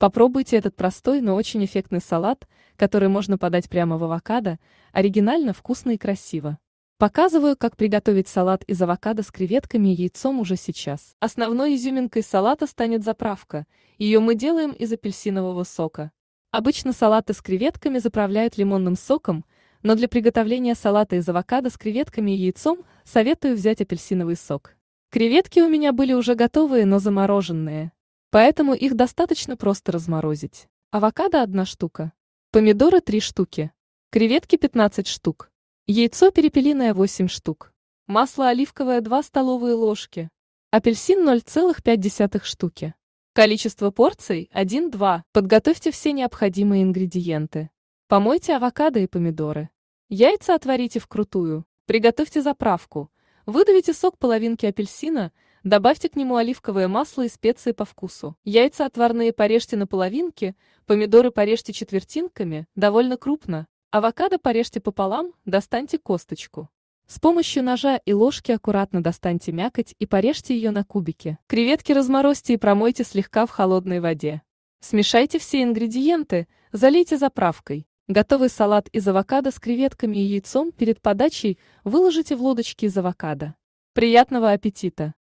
Попробуйте этот простой, но очень эффектный салат, который можно подать прямо в авокадо, оригинально, вкусно и красиво. Показываю, как приготовить салат из авокадо с креветками и яйцом уже сейчас. Основной изюминкой салата станет заправка. Ее мы делаем из апельсинового сока. Обычно салаты с креветками заправляют лимонным соком, но для приготовления салата из авокадо с креветками и яйцом советую взять апельсиновый сок. Креветки у меня были уже готовые, но замороженные. Поэтому их достаточно просто разморозить. Авокадо – одна штука. Помидоры – 3 штуки. Креветки – 15 штук. Яйцо перепелиное – 8 штук. Масло оливковое – 2 столовые ложки. Апельсин – 0,5 штуки. Количество порций – 1-2. Подготовьте все необходимые ингредиенты. Помойте авокадо и помидоры. Яйца отварите вкрутую. Приготовьте заправку. Выдавите сок половинки апельсина – Добавьте к нему оливковое масло и специи по вкусу. Яйца отварные порежьте на половинки, помидоры порежьте четвертинками, довольно крупно, авокадо порежьте пополам, достаньте косточку. С помощью ножа и ложки аккуратно достаньте мякоть и порежьте ее на кубики. Креветки разморозьте и промойте слегка в холодной воде. Смешайте все ингредиенты, залейте заправкой. Готовый салат из авокадо с креветками и яйцом перед подачей выложите в лодочки из авокадо. Приятного аппетита!